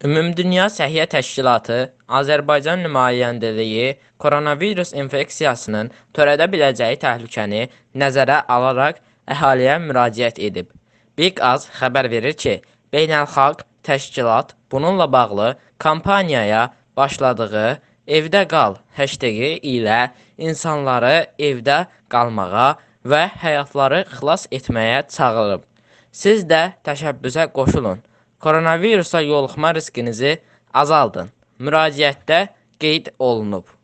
Ümumdünya Səhiyyə Təşkilatı Azərbaycan nümayəndəliyi koronavirus infeksiyasının törədə biləcəyi təhlükəni nəzərə alaraq əhaliyə müraciət edib. Big Az xəbər verir ki, beynəlxalq təşkilat bununla bağlı kampaniyaya başladığı Evdə qal #i ilə insanları evdə qalmağa və həyatları xilas etməyə çağırıb. Siz də təşəbbüsə qoşulun. Koronavirusa yoluxma riskinizi azaldın. Müraciətdə qeyd olunub.